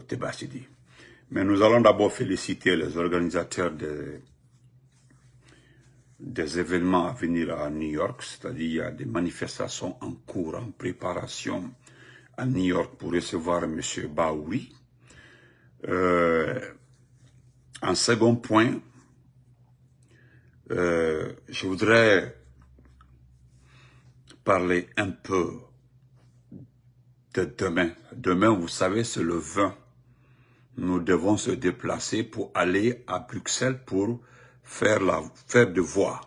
au Mais nous allons d'abord féliciter les organisateurs des, des événements à venir à New York, c'est-à-dire des manifestations en cours, en préparation à New York pour recevoir M. Baoui. Euh, un second point, euh, je voudrais parler un peu de demain. Demain, vous savez, c'est le 20 nous devons se déplacer pour aller à Bruxelles pour faire, la, faire de voix.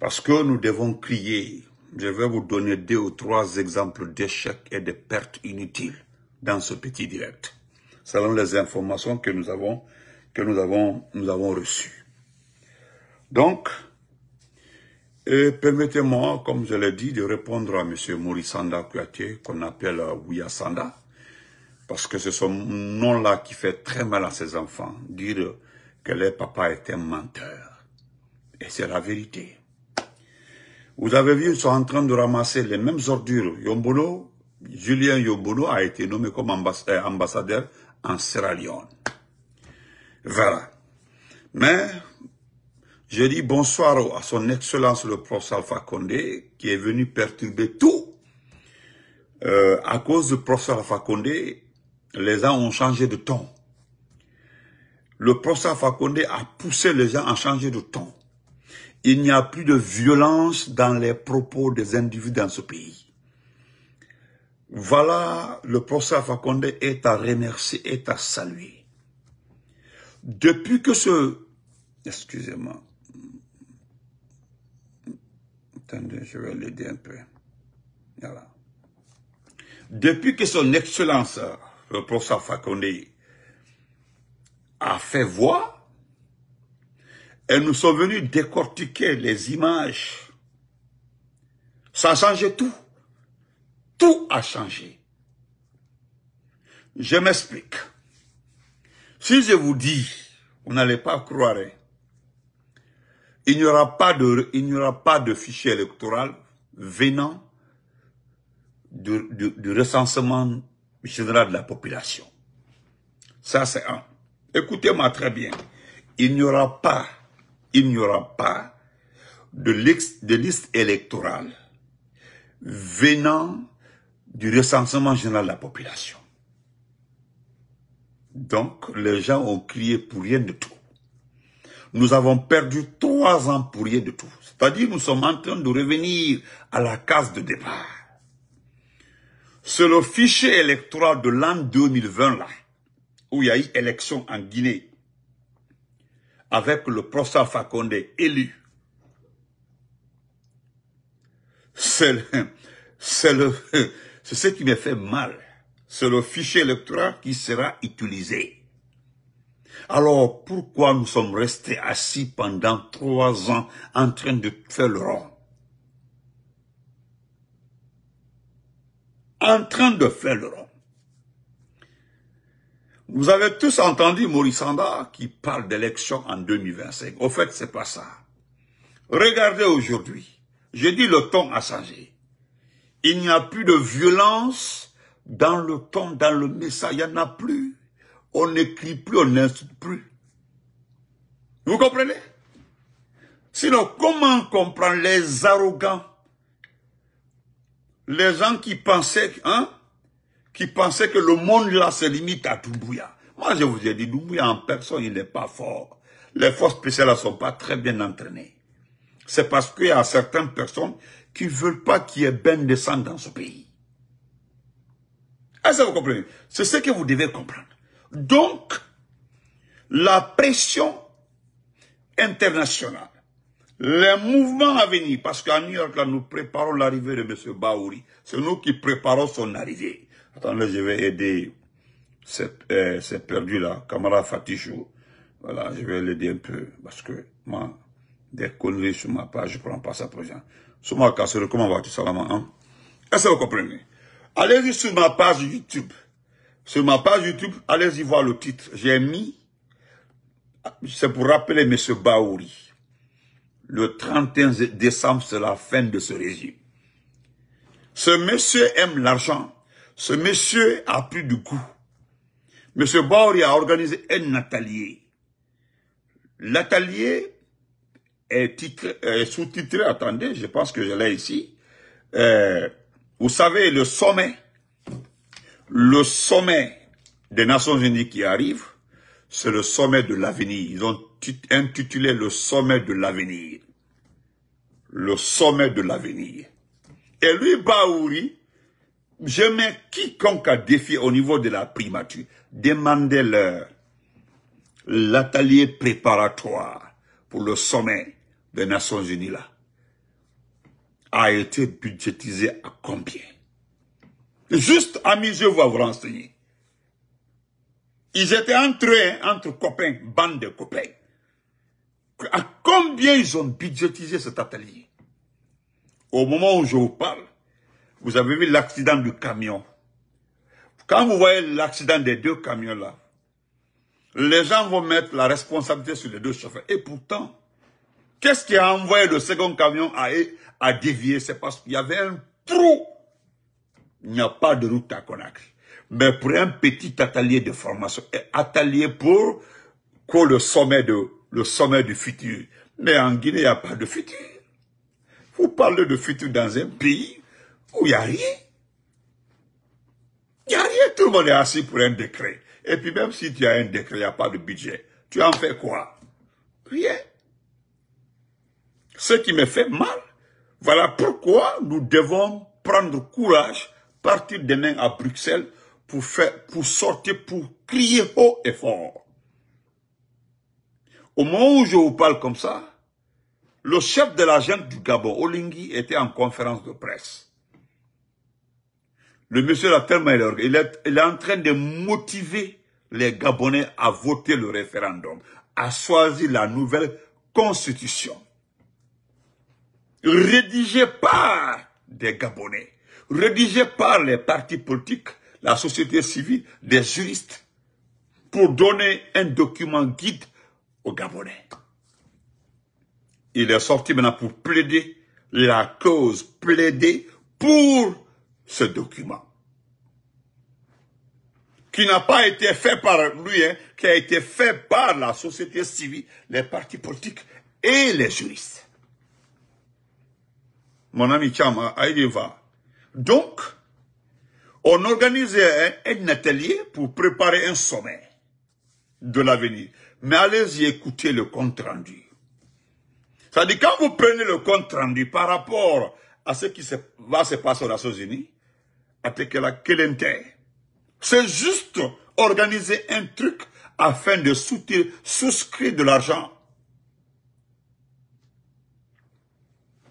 Parce que nous devons crier. Je vais vous donner deux ou trois exemples d'échecs et de pertes inutiles dans ce petit direct, selon les informations que nous avons, que nous avons, nous avons reçues. Donc, euh, permettez-moi, comme je l'ai dit, de répondre à M. Maurice Sanda qu'on appelle Ouya Sanda parce que c'est son nom-là qui fait très mal à ses enfants. Dire que leur papa était un menteur. Et c'est la vérité. Vous avez vu, ils sont en train de ramasser les mêmes ordures. Yombolo, Julien Yombolo a été nommé comme euh, ambassadeur en Sierra Leone. Voilà. Mais, je dis bonsoir à son excellence le prof Alpha Condé, qui est venu perturber tout. Euh, à cause du professeur Alpha Condé, les gens ont changé de ton. Le professeur Fakonde a poussé les gens à changer de ton. Il n'y a plus de violence dans les propos des individus dans ce pays. Voilà, le professeur Fakonde est à remercier, est à saluer. Depuis que ce... Excusez-moi. Attendez, je vais l'aider un peu. Voilà. Depuis que son excellence le professeur Fakonde a fait voir, et nous sommes venus décortiquer les images. Ça a changé tout. Tout a changé. Je m'explique. Si je vous dis, vous n'allez pas croire, hein, il n'y aura pas de, il n'y aura pas de fichier électoral venant du recensement général de la population. Ça, c'est un. Écoutez-moi très bien. Il n'y aura pas, il n'y aura pas de de liste électorale venant du recensement général de la population. Donc, les gens ont crié pour rien de tout. Nous avons perdu trois ans pour rien de tout. C'est-à-dire, nous sommes en train de revenir à la case de départ. C'est le fichier électoral de l'an 2020, là, où il y a eu élection en Guinée, avec le professeur Fakonde élu. C'est ce qui me fait mal. C'est le fichier électoral qui sera utilisé. Alors, pourquoi nous sommes restés assis pendant trois ans en train de faire le rond en train de faire le rond. Vous avez tous entendu Maurice Sanda qui parle d'élection en 2025. Au fait, c'est pas ça. Regardez aujourd'hui. J'ai dit le ton a changé. Il n'y a plus de violence dans le ton, dans le message. Il n'y en a plus. On n'écrit plus, on n'insulte plus. Vous comprenez Sinon, comment comprendre les arrogants les gens qui pensaient, hein, qui pensaient que le monde là se limite à Doumbouya. Moi, je vous ai dit, Doumbouya en personne, il n'est pas fort. Les forces spéciales ne sont pas très bien entraînées. C'est parce qu'il y a certaines personnes qui ne veulent pas qu'il y ait ben de sang dans ce pays. Est-ce que vous comprenez C'est ce que vous devez comprendre. Donc, la pression internationale, les mouvements à venir, parce qu'à New York, nous préparons l'arrivée de M. Baouri. C'est nous qui préparons son arrivée. Attendez, je vais aider cette, euh, perdu-là, camarade Fatichou. Voilà, je vais l'aider un peu, parce que moi, des conneries sur ma page, je prends pas ça pour Sur ma comment va tu il hein? Est-ce que vous comprenez? Allez-y sur ma page YouTube. Sur ma page YouTube, allez-y voir le titre. J'ai mis, c'est pour rappeler M. Baouri. Le 31 décembre, c'est la fin de ce régime. Ce monsieur aime l'argent. Ce monsieur a plus du goût. Monsieur Bauri a organisé un atelier. L'atelier est, sous-titré, attendez, je pense que je l'ai ici. Euh, vous savez, le sommet, le sommet des Nations Unies qui arrive, c'est le sommet de l'avenir. Ils ont intitulé le sommet de l'avenir. Le sommet de l'avenir. Et lui, Baouri, je mets quiconque a défié au niveau de la primature. Demandez-leur l'atelier préparatoire pour le sommet des Nations Unies là a été budgétisé à combien Juste, amis, mes yeux, vous renseigner. Ils étaient entrés entre copains, bande de copains à combien ils ont budgétisé cet atelier. Au moment où je vous parle, vous avez vu l'accident du camion. Quand vous voyez l'accident des deux camions là, les gens vont mettre la responsabilité sur les deux chauffeurs. Et pourtant, qu'est-ce qui a envoyé le second camion à, à dévier C'est parce qu'il y avait un trou. Il n'y a pas de route à Conakry. Mais pour un petit atelier de formation, atelier pour que le sommet de le sommet du futur. Mais en Guinée, il n'y a pas de futur. Vous parlez de futur dans un pays où il n'y a rien. Il n'y a rien, tout le monde est assis pour un décret. Et puis même si tu as un décret, il n'y a pas de budget. Tu en fais quoi Rien. Ce qui me fait mal, voilà pourquoi nous devons prendre courage, partir demain à Bruxelles pour, faire, pour sortir, pour crier haut et fort. Au moment où je vous parle comme ça, le chef de la du Gabon, Olingi, était en conférence de presse. Le monsieur a tellement il est, il est en train de motiver les Gabonais à voter le référendum, à choisir la nouvelle constitution. Rédigée par des Gabonais, rédigée par les partis politiques, la société civile, des juristes, pour donner un document guide au Gabonais. Il est sorti maintenant pour plaider la cause, plaider pour ce document qui n'a pas été fait par lui, hein, qui a été fait par la société civile, les partis politiques et les juristes. Mon ami Chama, hein, il va. Donc, on organise un atelier pour préparer un sommet de l'avenir. Mais allez-y écouter le compte rendu. C'est-à-dire, quand vous prenez le compte rendu par rapport à ce qui va se passer aux Nations Unies, à c'est juste organiser un truc afin de souscrire de l'argent.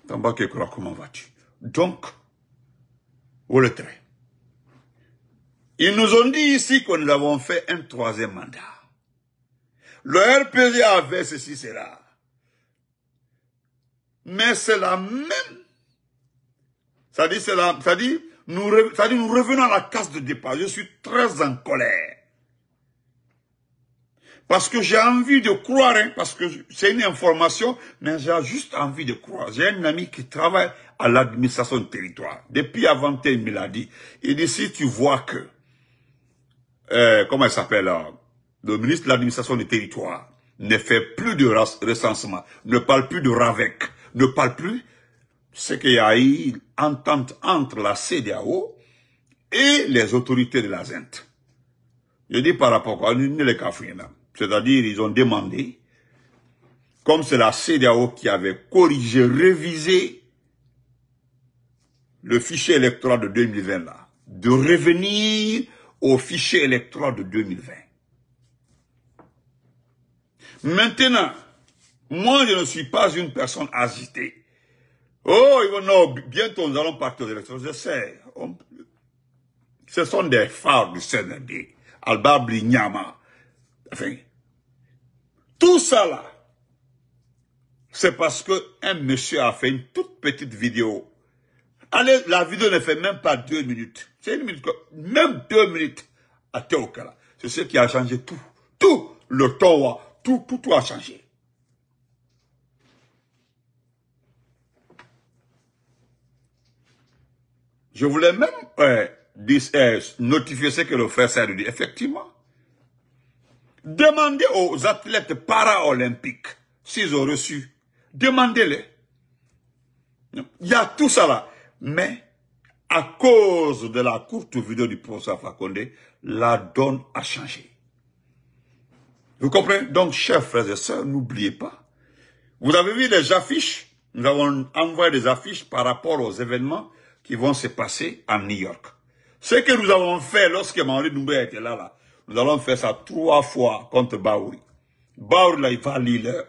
Tambake croire comment vas-tu Donc, au le trait Ils nous ont dit ici que nous avons fait un troisième mandat. Le RPG avait ceci cela. Mais c'est la même. Ça dit, c'est ça dit, nous, ça dit, nous revenons à la case de départ. Je suis très en colère. Parce que j'ai envie de croire, hein, parce que c'est une information, mais j'ai juste envie de croire. J'ai un ami qui travaille à l'administration du territoire. Depuis avant il me l'a dit. Il dit, si tu vois que, euh, comment elle s'appelle, hein, le ministre de l'administration des territoires ne fait plus de recensement, ne parle plus de RAVEC, ne parle plus ce qu'il y a eu entente entre la CDAO et les autorités de la ZENT. Je dis par rapport à les hein. c'est-à-dire ils ont demandé, comme c'est la CDAO qui avait corrigé, révisé le fichier électoral de 2020 là, de revenir au fichier électoral de 2020. Maintenant, moi, je ne suis pas une personne agitée. Oh, ils non, bientôt, nous allons partir de l'élection, Je sais. ce sont des phares du CNB. Alba Blignama. Enfin, tout ça là, c'est parce que un monsieur a fait une toute petite vidéo. Allez, la vidéo ne fait même pas deux minutes. C'est une minute, même deux minutes à Teokala. C'est ce qui a changé tout. Tout le temps, tout, a changé. Je voulais même euh, euh, notifier ce que le frère s'est dit. Effectivement, demandez aux athlètes para-olympiques s'ils ont reçu. Demandez-les. Il y a tout ça là. Mais à cause de la courte vidéo du professeur Fakonde, la donne a changé. Vous comprenez Donc, chers frères et sœurs, n'oubliez pas. Vous avez vu les affiches Nous avons envoyé des affiches par rapport aux événements qui vont se passer à New York. Ce que nous avons fait lorsque Maori Doumbouya était là, là, nous allons faire ça trois fois contre Baouri. Baouri, là, il va lire.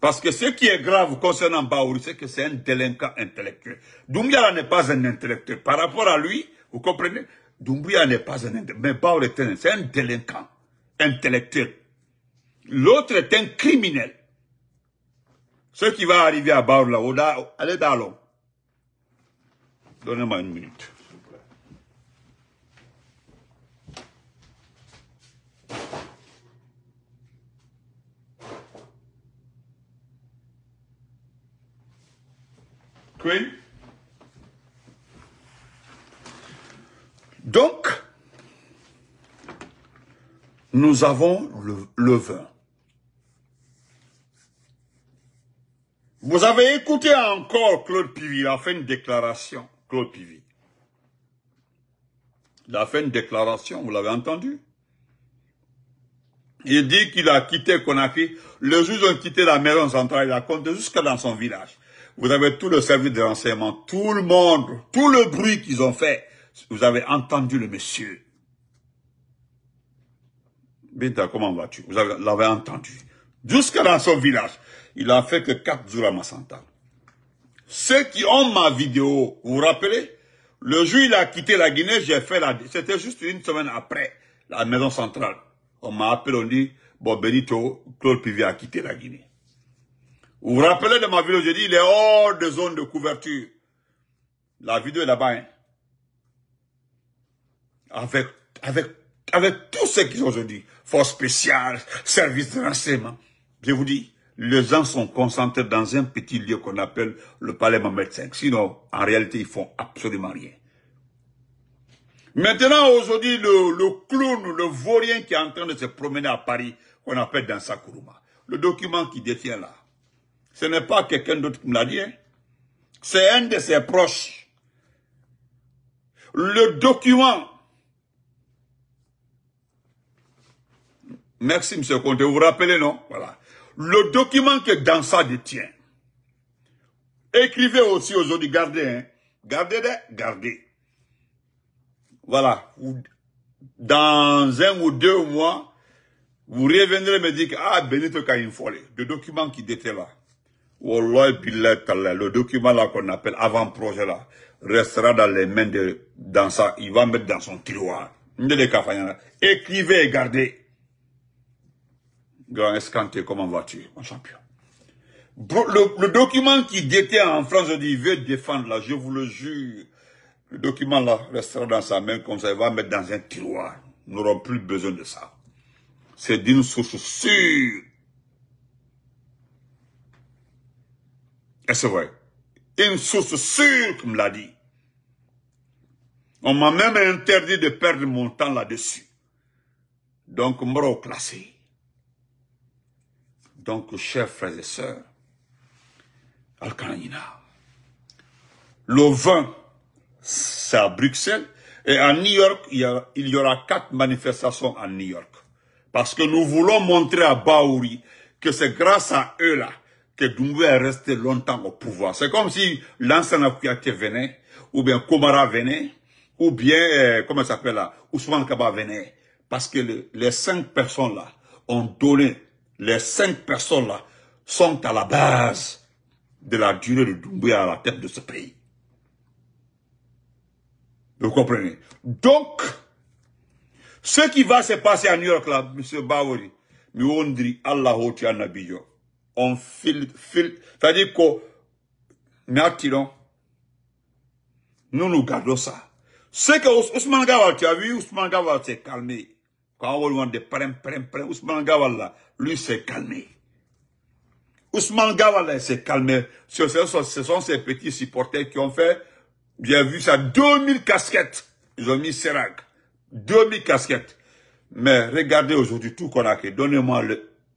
Parce que ce qui est grave concernant Baouri, c'est que c'est un délinquant intellectuel. Doumbia n'est pas un intellectuel. Par rapport à lui, vous comprenez Doumbia n'est pas un intellectuel. Mais Baouri, c'est un délinquant intellectuel. L'autre est un criminel. Ce qui va arriver à Barla, allez à l'homme. Donnez-moi une minute. Queen. Donc, nous avons le, vin. Vous avez écouté encore Claude Pivy, il a fait une déclaration, Claude Pivy. Il a fait une déclaration, vous l'avez entendu Il dit qu'il a quitté Conakry, Les juge ont quitté la maison centrale, il a compté jusqu'à dans son village. Vous avez tout le service de renseignement, tout le monde, tout le bruit qu'ils ont fait, vous avez entendu le monsieur. Binta, comment vas-tu Vous l'avez entendu. Jusqu'à dans son village, il a fait que quatre jours à Massanta. Ceux qui ont ma vidéo, vous vous rappelez Le jour où il a quitté la Guinée, j'ai fait la... C'était juste une semaine après, la maison centrale. On m'a appelé, on dit, bon, Benito, Claude Pivier a quitté la Guinée. Vous vous rappelez de ma vidéo, j'ai dit, il est hors de zone de couverture. La vidéo est là-bas, hein. Avec, avec, avec tous ceux qui aujourd'hui force spéciale, service de renseignement. Je vous dis, les gens sont concentrés dans un petit lieu qu'on appelle le palais Mohamed V. Sinon, en réalité, ils font absolument rien. Maintenant, aujourd'hui, le, le, clown, le vaurien qui est en train de se promener à Paris, qu'on appelle dans Sakuruma. Le document qu'il détient là, ce n'est pas quelqu'un d'autre qui me l'a dit. Hein. C'est un de ses proches. Le document Merci, M. Conte. Vous vous rappelez, non Voilà. Le document que Dansa détient. Écrivez aussi aujourd'hui, gardez, hein. Gardez, gardez. Voilà. Dans un ou deux mois, vous reviendrez me dire que, ah, Benito folie !» le document qui était là. le document là qu'on appelle avant-projet là, restera dans les mains de, Dansa. il va mettre dans son tiroir. Écrivez et gardez. Grand escanté, comment vas-tu, mon champion le, document qui guettait en France, je dis, il veut défendre là, je vous le jure. Le document là restera dans sa main comme ça, il va mettre dans un tiroir. Nous n'aurons plus besoin de ça. C'est d'une source sûre. Et c'est vrai. Une source sûre, comme l'a dit. On m'a même interdit de perdre mon temps là-dessus. Donc, me classé. Donc, chers frères et sœurs, al le 20, c'est à Bruxelles. Et à New York, il y, aura quatre manifestations à New York. Parce que nous voulons montrer à Baouri que c'est grâce à eux-là que Doumbouya est resté longtemps au pouvoir. C'est comme si l'ancien Akouyaté venait, ou bien Komara venait, ou bien, euh, comment ça s'appelle là, Ousmane Kaba venait. Parce que les cinq personnes-là ont donné les cinq personnes là sont à la base de la durée de Doumbouya à la tête de ce pays. Vous comprenez Donc, ce qui va se passer à New York là, M. Bawori, dit Allah Nabiyo, on file, file, c'est-à-dire que, nous nous nous gardons ça. Ce que Ousmane Gawal, tu as vu, Ousmane Gawal s'est calmé. Ousmane Gawala, lui s'est calmé. Ousmane Gawala s'est calmé. Ce sont, ces petits supporters qui ont fait, bien vu ça, 2000 casquettes. Ils ont mis Serac. 2000 casquettes. Mais regardez aujourd'hui tout qu'on a Donnez-moi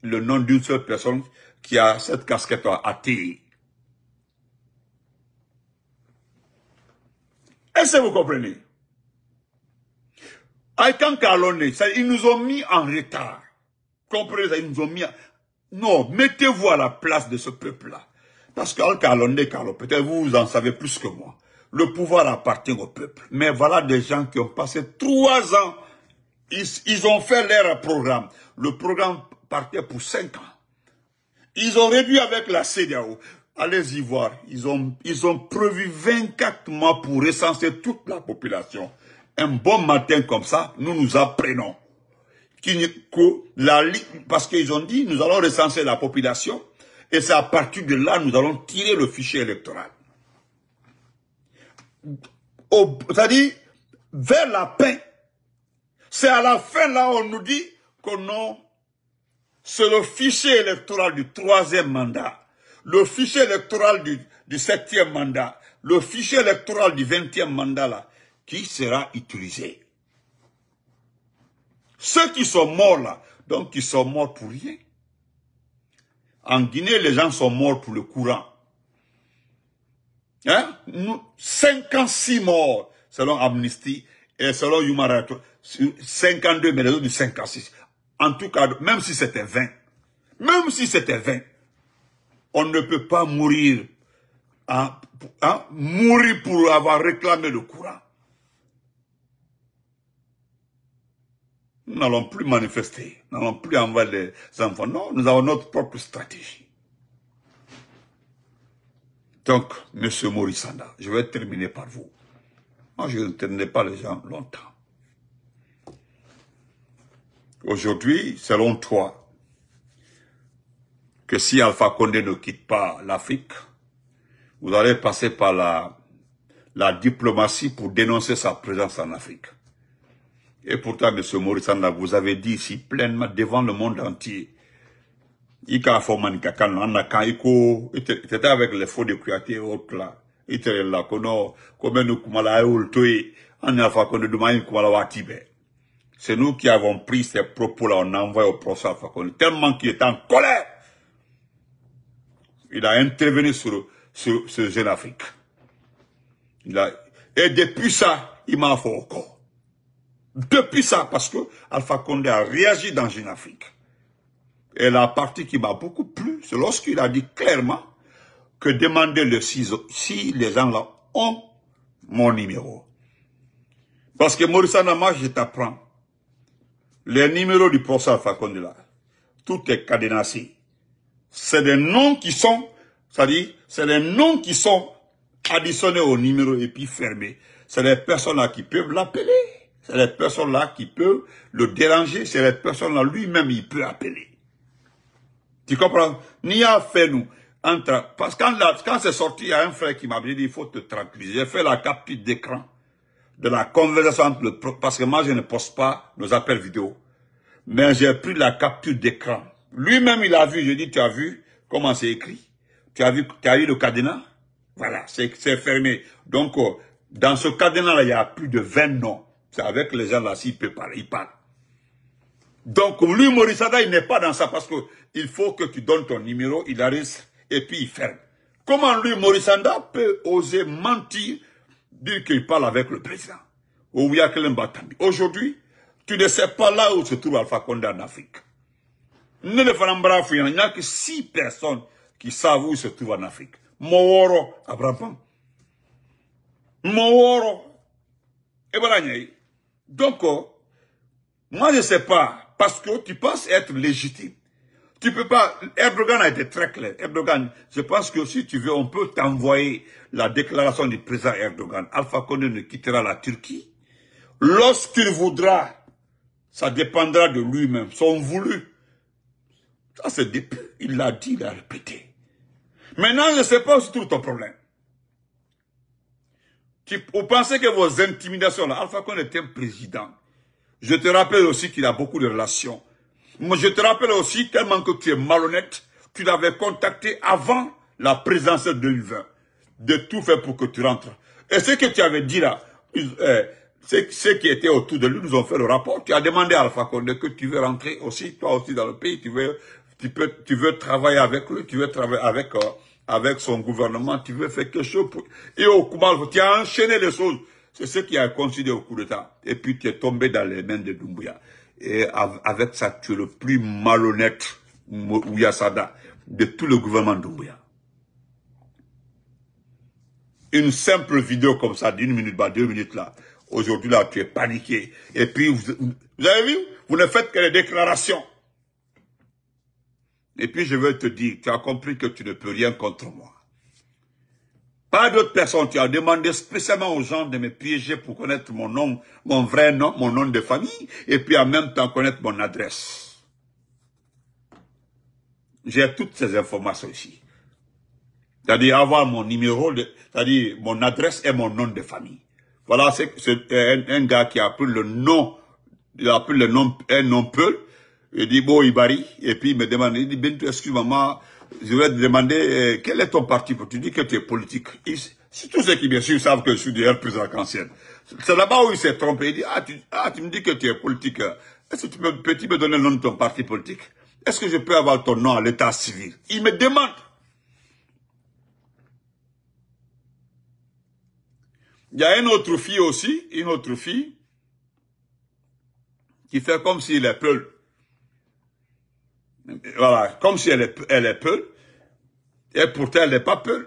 le, nom d'une seule personne qui a cette casquette à T. Est-ce que vous comprenez Calonné, ils nous ont mis en retard. Comprenez ils nous ont mis... Non, mettez-vous à la place de ce peuple-là. Parce qu'Al Calonné, peut-être vous en savez plus que moi. Le pouvoir appartient au peuple. Mais voilà des gens qui ont passé trois ans. Ils, ont fait leur programme. Le programme partait pour cinq ans. Ils ont réduit avec la CDAO. Allez-y voir. Ils ont, ils ont prévu 24 mois pour recenser toute la population un bon matin comme ça, nous nous apprenons la parce qu'ils ont dit, nous allons recenser la population, et c'est à partir de là, nous allons tirer le fichier électoral. C'est-à-dire, vers la paix. C'est à la fin, là, on nous dit que non, c'est le fichier électoral du troisième mandat, le fichier électoral du, du septième mandat, le fichier électoral du vingtième mandat, là, qui sera utilisé. Ceux qui sont morts là, donc ils sont morts pour rien. En Guinée, les gens sont morts pour le courant. 56 hein? morts, selon Amnesty et selon Human 52, mais les autres, 56. En tout cas, même si c'était 20, même si c'était 20, on ne peut pas mourir, hein, hein, mourir pour avoir réclamé le courant. Nous n'allons plus manifester, nous n'allons plus envoyer les enfants. Non, nous avons notre propre stratégie. Donc, Monsieur Morissanda, je vais terminer par vous. Moi, je ne tenais pas les gens longtemps. Aujourd'hui, selon toi, que si Alpha Condé ne quitte pas l'Afrique, vous allez passer par la, la diplomatie pour dénoncer sa présence en Afrique. Et pourtant, M. Maurice Anda, vous avez dit ici pleinement devant le monde entier. Ika Foman Kakan, Anakan, il était avec les faux de Kuyate autres là. Il était là, Kono, comme nous Kumala Eultoe, Anafa a Dumaïn Kumala Watibe. C'est nous qui avons pris ces propos-là, on envoie au professeur Alpha tellement qu'il est en colère. Il a intervenu sur, sur ce jeune Afrique. Il a, et depuis ça, il m'a fait encore. Depuis ça, parce que Alpha Condé a réagi dans une Afrique. Et la partie qui m'a beaucoup plu, c'est lorsqu'il a dit clairement que demander le ciseau, si les gens là ont mon numéro. Parce que Maurice Anama, je t'apprends. Les numéros du professeur Alpha Condé là, tout est cadenassé. C'est des noms qui sont, c'est-à-dire, c'est des noms qui sont additionnés au numéro et puis fermés. C'est les personnes là qui peuvent l'appeler. C'est les personne là qui peut le déranger. C'est les personne là lui-même, il peut appeler. Tu comprends Ni a fait nous. Entre, parce que quand, quand c'est sorti, il y a un frère qui m'a dit, il faut te tranquilliser. J'ai fait la capture d'écran de la conversation entre le, parce que moi je ne poste pas nos appels vidéo. Mais j'ai pris la capture d'écran. Lui-même, il a vu, j'ai dit, tu as vu comment c'est écrit. Tu as vu, tu as eu le cadenas. Voilà, c'est fermé. Donc, euh, dans ce cadenas-là, il y a plus de 20 noms. C'est avec les gens là s'il peut parler, il parle. Donc lui, Maurice il n'est pas dans ça parce qu'il il faut que tu donnes ton numéro, il arrive et puis il ferme. Comment lui, Maurice peut oser mentir, dire qu'il parle avec le président Aujourd'hui, tu ne sais pas là où se trouve Alpha Condé en Afrique. il n'y a que six personnes qui savent où se trouve en Afrique. Moworo Abraham. Moworo donc, euh, moi, je ne sais pas, parce que tu penses être légitime. Tu peux pas, Erdogan a été très clair. Erdogan, je pense que si tu veux, on peut t'envoyer la déclaration du président Erdogan. Alpha Condé ne quittera la Turquie. Lorsqu'il voudra, ça dépendra de lui-même, son voulu. Ça, c'est depuis, il l'a dit, il l'a répété. Maintenant, je ne sais pas où se trouve ton problème vous pensez que vos intimidations, là, Alpha Condé était président. Je te rappelle aussi qu'il a beaucoup de relations. Moi, je te rappelle aussi tellement que tu es malhonnête, tu l'avais contacté avant la présence de 2020, de tout faire pour que tu rentres. Et ce que tu avais dit là, euh, ceux qui étaient autour de lui nous ont fait le rapport. Tu as demandé à Alpha Condé que tu veux rentrer aussi, toi aussi dans le pays, tu veux, tu peux, tu veux travailler avec lui, tu veux travailler avec euh, avec son gouvernement, tu veux faire quelque chose pour... Et au Kumal, tu as enchaîné les choses. C'est ce qui a considéré au coup temps. Et puis tu es tombé dans les mains de Doumbouya. Et avec ça, tu es le plus malhonnête, Ouyasada, de tout le gouvernement Doumbouya. Une simple vidéo comme ça, d'une minute, bah, deux minutes là. Aujourd'hui là, tu es paniqué. Et puis, vous, vous avez vu, vous ne faites que des déclarations. Et puis je veux te dire, tu as compris que tu ne peux rien contre moi. Pas d'autres personnes. Tu as demandé spécialement aux gens de me piéger pour connaître mon nom, mon vrai nom, mon nom de famille, et puis en même temps connaître mon adresse. J'ai toutes ces informations ici. C'est-à-dire avoir mon numéro, c'est-à-dire mon adresse et mon nom de famille. Voilà, c'est un, un, gars qui a pris le nom, il a pris le nom, un nom peu, il dit, bon, Ibari, et puis il me demande, il dit, tu, excuse-moi, je voulais te demander, euh, quel est ton parti Tu dis que tu es politique. C'est tous ceux qui, bien sûr, savent que je suis du président ancienne. C'est là-bas où il s'est trompé. Il dit, ah tu, ah, tu me dis que tu es politique. Est-ce que tu peux, tu me donner le nom de ton parti politique Est-ce que je peux avoir ton nom à l'état civil Il me demande. Il y a une autre fille aussi, une autre fille, qui fait comme s'il est voilà, comme si elle est, elle est et pourtant elle n'est pas peur.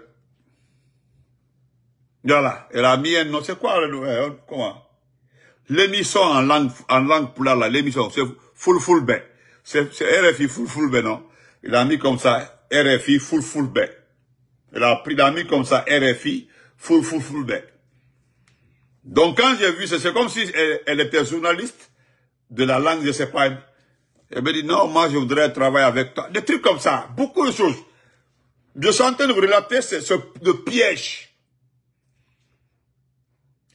Voilà, elle a mis un nom, c'est quoi, euh, comment L'émission en langue, en langue pour là, l'émission, c'est Full Full ben. C'est RFI Full Full ben, non Il a mis comme ça, RFI Full Full ben. Il a, pris, il a mis comme ça, RFI Full Full Full Donc quand j'ai vu, c'est comme si elle, était journaliste de la langue, je sais pas, et me dit, non, moi, je voudrais travailler avec toi. Des trucs comme ça, beaucoup de choses. Je suis en train de vous relater ce, piège.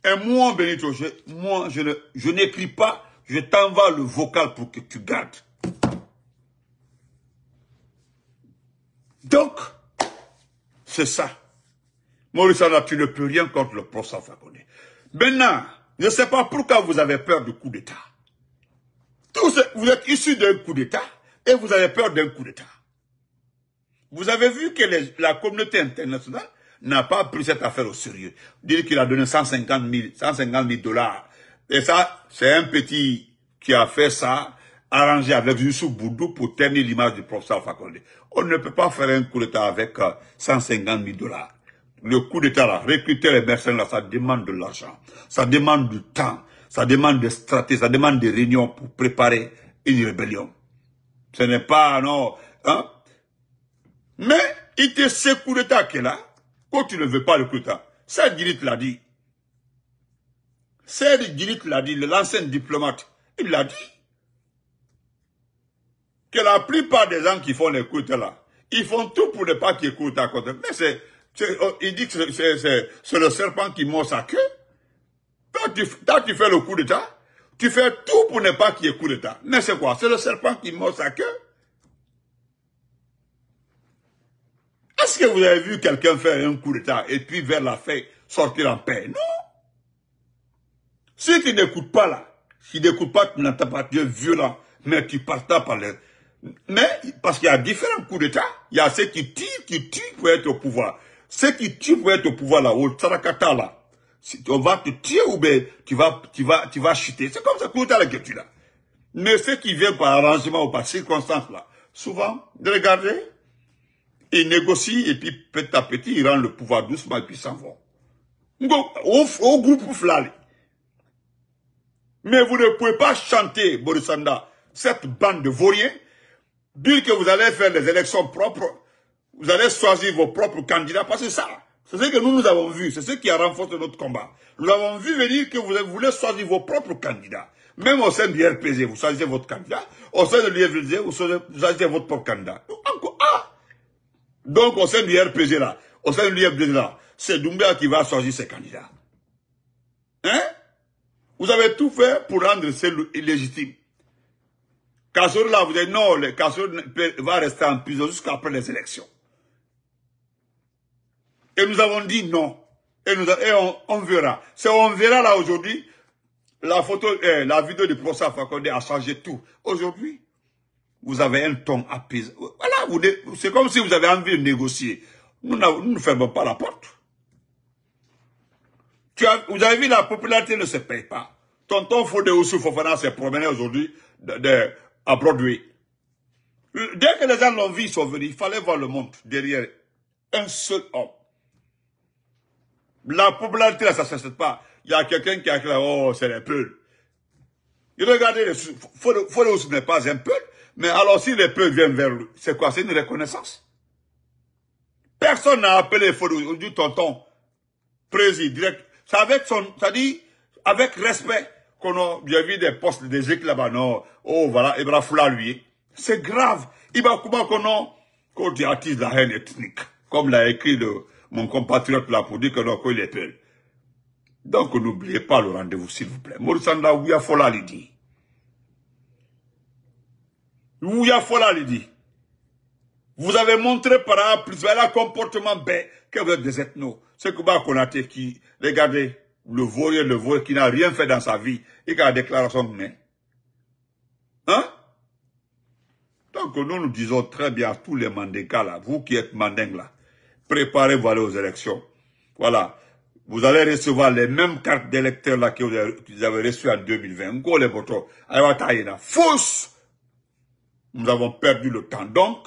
Et moi, Benito, je, moi, je, ne, je n'écris pas, je t'envoie le vocal pour que tu gardes. Donc, c'est ça. Maurice là, tu ne peux rien contre le procès Fakonde. Maintenant, je ne sais pas pourquoi vous avez peur du coup d'État vous êtes issu d'un coup d'État et vous avez peur d'un coup d'État. Vous avez vu que la communauté internationale n'a pas pris cette affaire au sérieux. Dire qu'il a donné 150 000, dollars. Et ça, c'est un petit qui a fait ça, arrangé avec Youssou Boudou pour tenir l'image du professeur Fakonde. On ne peut pas faire un coup d'État avec 150 euh, 000 dollars. Le coup d'État, recruter les mercenaires, ça demande de l'argent. Ça demande du temps. Ça demande des stratégies, ça demande des réunions pour préparer une rébellion. Ce n'est pas, non, hein? Mais, il te secoue le d'état là. Quand tu ne veux pas le coup d'état. l'a dit. Sergilit l'a dit, l'ancien diplomate. Il l'a dit. Que la plupart des gens qui font l'écoute là, ils font tout pour ne pas qu'il écoutent à côté. Mais c'est, oh, il dit que c'est le serpent qui mord sa queue tu, fais le coup d'État, tu fais tout pour ne pas qu'il y ait coup d'État. Mais c'est quoi C'est le serpent qui mord sa queue Est-ce que vous avez vu quelqu'un faire un coup d'État et puis vers la fin sortir en paix Non Si tu n'écoutes pas là, si tu n'écoutes pas, tu n'entends pas, Dieu violent, mais tu partas par là. Mais, parce qu'il y a différents coups d'État, il y a ceux qui tuent, qui tuent pour être au pouvoir. Ceux qui tuent pour être au pouvoir là, au Tsarakata là, on va te tuer ou bien tu vas, tu vas, tu vas chuter. C'est comme ça, tout à la que tu l'as. Mais ceux qui viennent par arrangement ou par circonstance, là, souvent, regardez, ils négocient et puis petit à petit, ils rendent le pouvoir doucement et puis s'en vont. Donc, au, groupe Flali. Mais vous ne pouvez pas chanter, Borisanda, cette bande de vauriens, dire que vous allez faire les élections propres, vous allez choisir vos propres candidats, parce que ça, c'est ce que nous, nous avons vu. C'est ce qui a renforcé notre combat. Nous avons vu venir que vous voulez choisir vos propres candidats. Même au sein du RPG, vous choisissez votre candidat. Au sein de l'UFG, vous choisissez votre propre candidat. Donc, ah! au sein du RPG, là, au sein de l'UFG, là, c'est Doumbia qui va choisir ses candidats. Hein Vous avez tout fait pour rendre c'est illégitime. Kassour, là, vous dites, non, le Kassour va rester en prison jusqu'après les élections. Et nous avons dit non. Et, nous, on, verra. C'est on verra là aujourd'hui. La photo, eh, la vidéo du professeur Fakonde a changé tout. Aujourd'hui, vous avez un ton apaisé. Voilà, c'est comme si vous avez envie de négocier. Nous, ne fermons pas la porte. vous avez vu, la popularité ne se paye pas. Tonton Fodé Oussou Fofana s'est promené aujourd'hui à Broadway. Euh, dès que les gens l'ont vu, ils sont venus. Il fallait voir le monde derrière un seul homme. La popularité, ça ne s'achète pas. Il y a quelqu'un qui a dit, oh, c'est les peuls. Regardez, les, Fodé, n'est pas un peul, mais alors si les peuples viennent vers lui, c'est quoi C'est une reconnaissance. Personne n'a appelé photos on dit tonton, président, direct. C'est avec son, ça dit, avec respect qu'on a, bien vu des postes, des éclats, non, oh voilà, il va lui. Hein. C'est grave. Il va comment qu'on a, qu'on dit la haine ethnique, comme l'a écrit le, mon compatriote là pour dire que donc il est peur. Donc n'oubliez pas le rendez-vous, s'il vous plaît. Morsanda Ouya Fola l'a dit. Ouya Fola l'a dit. Vous avez montré par un plus comportement bête que vous êtes des ethnos. C'est que Konate qui, regardez, le voyait, le voyait, qui n'a rien fait dans sa vie et qui a déclaré son nom. Hein? Donc nous nous disons très bien à tous les mandingas là, vous qui êtes mandingues là, Préparez-vous aller aux élections. Voilà. Vous allez recevoir les mêmes cartes d'électeurs là que vous avez reçues en 2020. les Aywa fausse. Nous avons perdu le temps donc.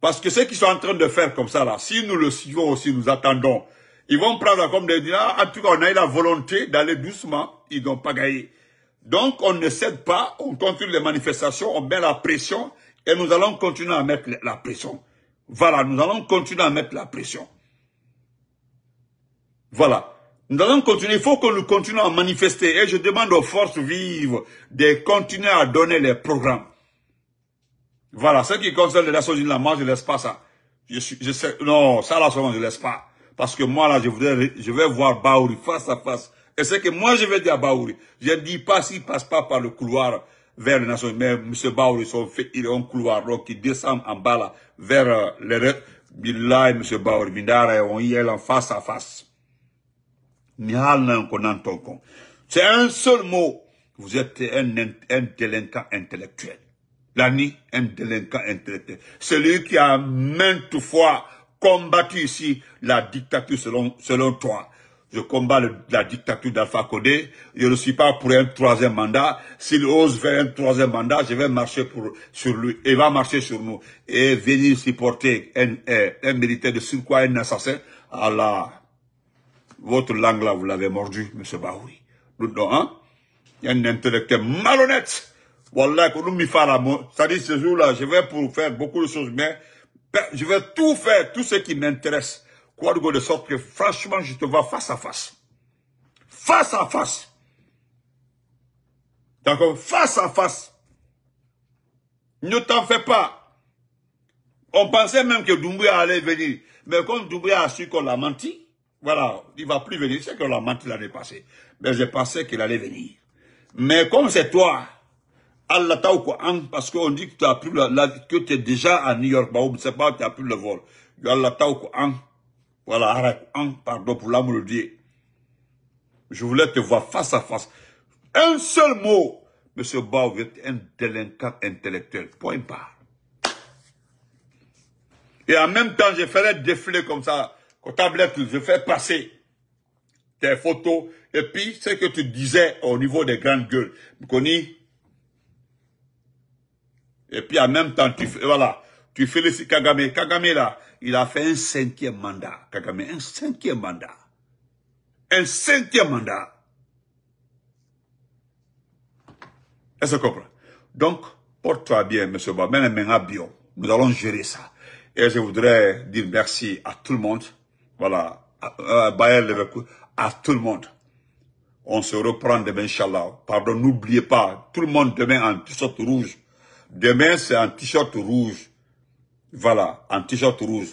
Parce que ceux qui sont en train de faire comme ça là, si nous le suivons aussi, nous attendons, ils vont prendre comme des ah, en tout cas, on a eu la volonté d'aller doucement, ils n'ont pas gagné. Donc, on ne cède pas, on continue les manifestations, on met la pression, et nous allons continuer à mettre la pression. Voilà, nous allons continuer à mettre la pression. Voilà. Nous allons continuer, il faut que nous continuions à manifester. Et je demande aux forces vives de continuer à donner les programmes. Voilà, ce qui concerne les Nations Unies, là, moi je laisse pas ça. Je suis, je sais, non, ça là seulement je laisse pas. Parce que moi là, je, voudrais, je vais voir Baouri face à face. Et ce que moi je vais dire à Baouri, je ne dis pas s'il passe pas par le couloir vers les nations. Mais M. fait, il est un couloir donc, qui descend en bas là, vers euh, les les... Billah et M. et Bindara, on y est en face à face. C'est un seul mot. Vous êtes un, un délinquant intellectuel. L'ani, un délinquant intellectuel. Celui qui a maintes fois combattu ici la dictature selon, selon toi. Je combats la dictature d'Alpha Codé. Je ne suis pas pour un troisième mandat. S'il ose faire un troisième mandat, je vais marcher pour, sur lui. Il va marcher sur nous. Et venir supporter un, militaire de sur un assassin. Allah. Votre langue là, vous l'avez mordu, monsieur Bahoui. Nous, non, hein? Il y a un intellectuel malhonnête. Voilà, que nous m'y Ça cest à ce jour-là, je vais pour faire beaucoup de choses, mais je vais tout faire, tout ce qui m'intéresse de sorte que franchement, je te vois face à face. Face à face. D'accord Face à face. Ne t'en fais pas. On pensait même que Doumbouya allait venir. Mais quand Doumbouya a su qu'on l'a menti, voilà, il va plus venir. C'est qu'on l'a menti l'année passée. Mais je pensais qu'il allait venir. Mais comme c'est toi, Allah parce qu'on dit que tu as pris la, que tu es déjà à New York, Je ne sais pas, tu as pris le vol. Allah voilà, arrête. Hein, pardon pour l'amour de Dieu. Je voulais te voir face à face. Un seul mot. Monsieur Bao, vous êtes un délinquant intellectuel. Point barre. Et en même temps, je ferai défiler comme ça, tablette, je fais passer tes photos, et puis ce que tu disais au niveau des grandes gueules. connais Et puis en même temps, tu fais, voilà. Tu félicites Kagame. Kagame, là, il a fait un cinquième mandat. Kagame, un cinquième mandat. Un cinquième mandat. Est-ce que Donc, porte-toi bien, monsieur mena bio. Nous allons gérer ça. Et je voudrais dire merci à tout le monde. Voilà. À, euh, à tout le monde. On se reprend demain, Inch'Allah. Pardon, n'oubliez pas, tout le monde demain en t-shirt rouge. Demain, c'est en t-shirt rouge. Voilà, en t-shirt rouge.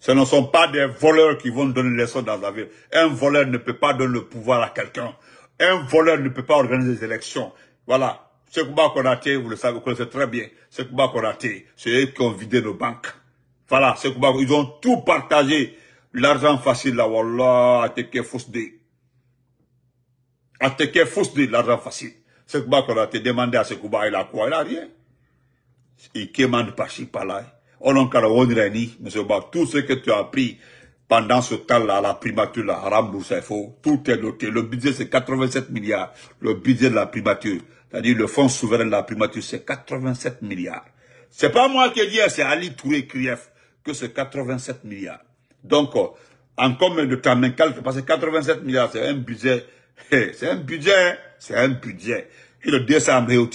Ce ne sont pas des voleurs qui vont donner les leçons dans la ville. Un voleur ne peut pas donner le pouvoir à quelqu'un. Un voleur ne peut pas organiser des élections. Voilà. Ce qu'on a vous le savez, vous connaissez très bien. Ce qu'on a c'est eux qui ont vidé nos banques. Voilà, ce combat, ils ont tout partagé. L'argent facile, là, wallah, attaquer fausse dé. Attaquer fausse l'argent facile. Ce qu'on a raté, demandez à ce il a quoi? Il a rien. Il commande par ci, par là tout ce que tu as pris pendant ce temps-là, la primature, la tout est noté. Le budget, c'est 87 milliards. Le budget de la primature, c'est-à-dire le fonds souverain de la primature, c'est 87 milliards. C'est pas moi qui ai dit, c'est Ali Touré Krief que c'est 87 milliards. Donc, euh, en commun de parce que 87 milliards, c'est un budget, c'est un budget, hein. c'est un budget. Et le décembre est au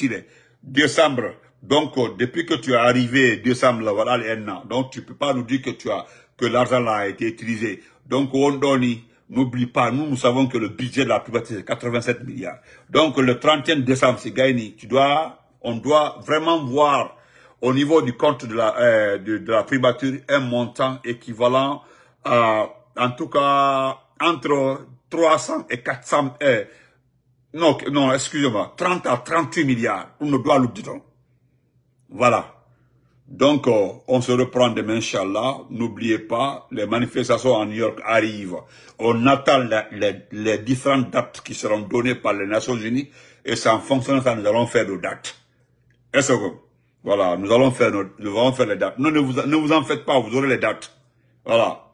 Décembre, donc, euh, depuis que tu es arrivé, décembre, voilà, un an. Donc, tu peux pas nous dire que tu as, que l'argent a été utilisé. Donc, on n'oublie pas, nous, nous savons que le budget de la privatisation, c'est 87 milliards. Donc, le 31 décembre, c'est gagné. Tu dois, on doit vraiment voir au niveau du compte de la, euh, de, la privature un montant équivalent à, en tout cas, entre 300 et 400, euh, non, non, excusez-moi, 30 à 38 milliards. On ne doit l'oublier. Voilà. Donc, euh, on se reprend demain, Inch'Allah. N'oubliez pas, les manifestations à New York arrivent. On attend les, différentes dates qui seront données par les Nations Unies et c'est en fonction de ça nous allons faire nos dates. est ce que, voilà, nous allons faire nos, nous allons faire les dates. ne vous, ne vous en faites pas, vous aurez les dates. Voilà.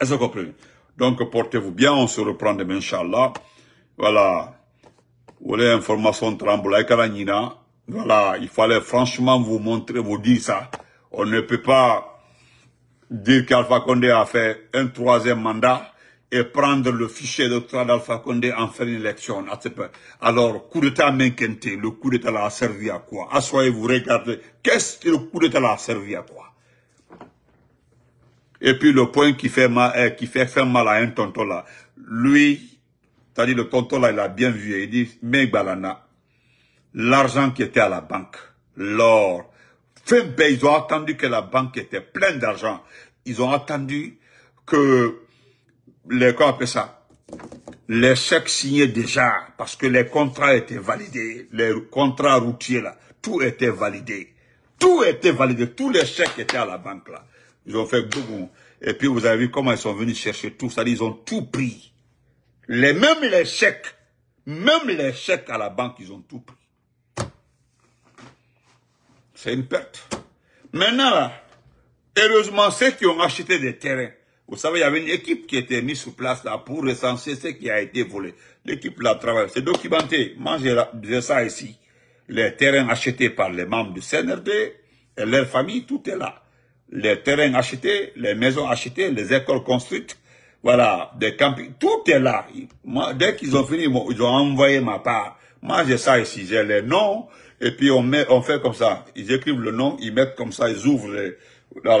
Est-ce que vous Donc, portez-vous bien, on se reprend demain, Inch'Allah. Voilà. Vous voulez information tremble, voilà, il fallait franchement vous montrer, vous dire ça. On ne peut pas dire qu'Alpha Condé a fait un troisième mandat et prendre le fichier d'octroi d'Alpha Condé en faire une élection. Alors, coup d'État Menkente, le coup d'État a servi à quoi Assoyez-vous, regardez. Qu'est-ce que le coup d'État a servi à quoi Et puis le point qui fait mal, eh, qui fait faire mal à un tonton là, lui, c'est-à-dire le tonton là, il a bien vu, il dit, mais Balana, l'argent qui était à la banque, l'or. ils ont attendu que la banque était pleine d'argent. Ils ont attendu que les, comment appelle ça? Les chèques signés déjà, parce que les contrats étaient validés, les contrats routiers là, tout était validé. Tout était validé, tous les chèques étaient à la banque là. Ils ont fait boum. Et puis vous avez vu comment ils sont venus chercher tout ça, ils ont tout pris. Les, même les chèques, même les chèques à la banque, ils ont tout pris c'est une perte. Maintenant, là, heureusement, ceux qui ont acheté des terrains, vous savez, il y avait une équipe qui était mise sur place là pour recenser ce qui a été volé. L'équipe là travaille, c'est documenté. Moi, j'ai ça ici. Les terrains achetés par les membres du CNRD et leurs familles, tout est là. Les terrains achetés, les maisons achetées, les écoles construites, voilà, des campings, tout est là. dès qu'ils ont fini, ils ont envoyé ma part. Moi, j'ai ça ici, j'ai les noms, et puis on met, on fait comme ça. Ils écrivent le nom, ils mettent comme ça, ils ouvrent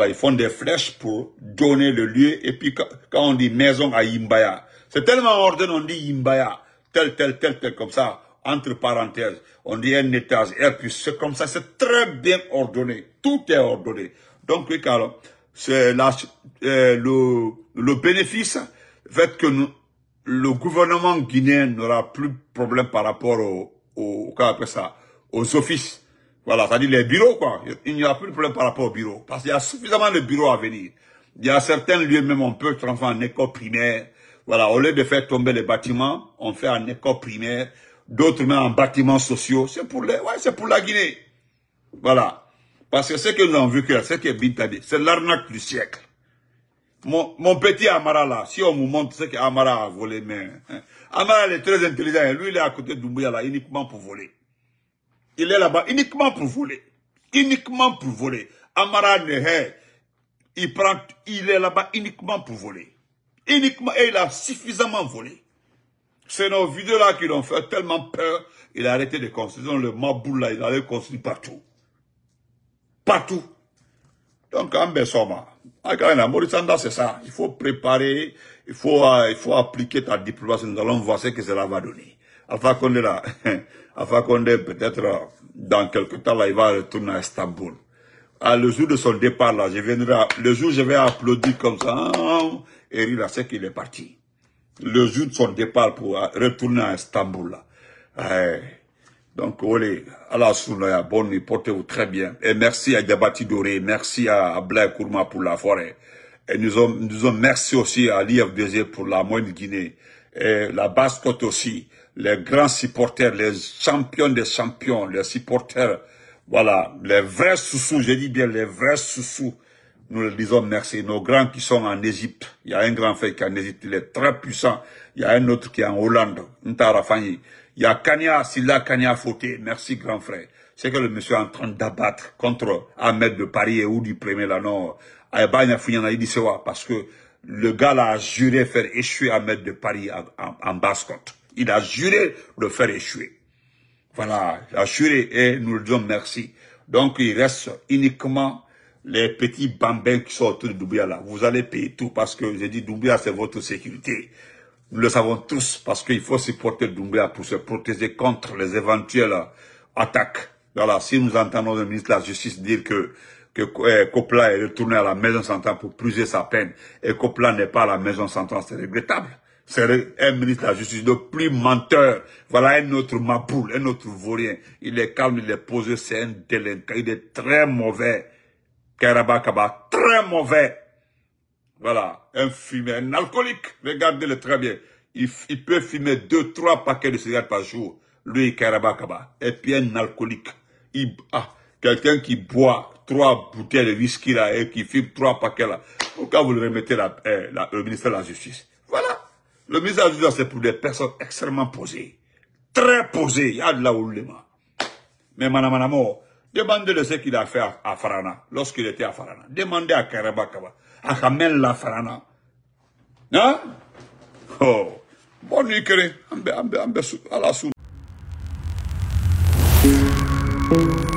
ils font des flèches pour donner le lieu. Et puis quand on dit maison à Imbaya, c'est tellement ordonné, on dit Imbaya, tel, tel, tel, tel, comme ça, entre parenthèses. On dit un étage, et puis c'est comme ça, c'est très bien ordonné. Tout est ordonné. Donc, alors, c'est là euh, le, bénéfice, fait que nous, le gouvernement guinéen n'aura plus de problème par rapport au, cas après ça, aux offices. Voilà, c'est-à-dire les bureaux, quoi. Il n'y a plus de problème par rapport aux bureaux. Parce qu'il y a suffisamment de bureaux à venir. Il y a certains lieux, même on peut transformer en école primaire. Voilà, au lieu de faire tomber les bâtiments, on fait en école primaire. D'autres même en bâtiments sociaux. C'est pour les, ouais, c'est pour la Guinée. Voilà. Parce que ce que nous avons vu, c'est que Bintadi, c'est l'arnaque du siècle. Mon, mon, petit Amara là, si on me montre ce qu'Amara a volé, mais hein. Amara il est très intelligent, lui il est à côté Dumbuya, là uniquement pour voler. Il est là-bas uniquement pour voler. Uniquement pour voler. Amara Neher, il, prend, il est là-bas uniquement pour voler. Uniquement, et il a suffisamment volé. C'est nos vidéos-là qui l'ont fait tellement peur, il a arrêté de construire. le Maboula, il allait construire partout. Partout. Donc, en Bessoma, c'est ça. Il faut préparer, il faut, euh, il faut appliquer ta diplomatie. Nous allons voir ce que cela va donner. qu'on Condé, là, Alpha peut-être euh, dans quelques temps, là, il va retourner à Istanbul. le jour de son départ, là, je viendrai, le jour où je vais applaudir comme ça, et il a sait qu'il est parti. Le jour de son départ pour retourner à Istanbul, là. Donc, à la bonne portez-vous très bien. Et merci à Debati Doré, merci à Blair Kourma pour la forêt. Et nous avons, nous merci aussi à l'IFDZ pour la Moyenne Guinée. Et la Basse-Côte aussi les grands supporters, les champions des champions, les supporters, voilà, les vrais sous-sous, je dis bien les vrais sous nous les disons merci. Nos grands qui sont en Égypte, il y a un grand frère qui est en Égypte, il est très puissant. Il y a un autre qui est en Hollande, Il y a Kanya, Silla Kanya Fauté, merci grand frère. C'est que le monsieur est en train d'abattre contre Ahmed de Paris et ou du premier là, non. Eh ben, parce que le gars là a juré faire échouer Ahmed de Paris en, en basse-côte. Il a juré de faire échouer. Voilà, il a juré et nous le disons merci. Donc il reste uniquement les petits bambins qui sont autour de Doumbia là. Vous allez payer tout parce que j'ai dit Doumbia c'est votre sécurité. Nous le savons tous parce qu'il faut supporter Doumbia pour se protéger contre les éventuelles attaques. Voilà, si nous entendons le ministre de la Justice dire que que eh, est retourné à la maison centrale pour pluser sa peine et Copla n'est pas à la maison centrale, c'est regrettable c'est un ministre de la Justice, le plus menteur. Voilà un autre maboule, un autre vaurien. Il est calme, il est posé, c'est un délinquant. Il est très mauvais. Karabakaba, très mauvais. Voilà, un fumeur, un alcoolique. Regardez-le très bien. Il, peut fumer deux, trois paquets de cigarettes par jour. Lui, Karabakaba. Et puis un alcoolique. Ah, quelqu'un qui boit trois bouteilles de whisky là et qui fume trois paquets là. Pourquoi vous le remettez la, euh, ministère de la Justice le message de c'est pour des personnes extrêmement posées. Très posées. Il y a de la ouléma. Mais Madame madame, oh, demandez de ce qu'il a fait à, Farana, lorsqu'il était à Farana. Demandez à Karabakaba, à Kamel la Farana. Hein? Oh. Bonne nuit, Kéré. Ambe, ambe, ambe, à la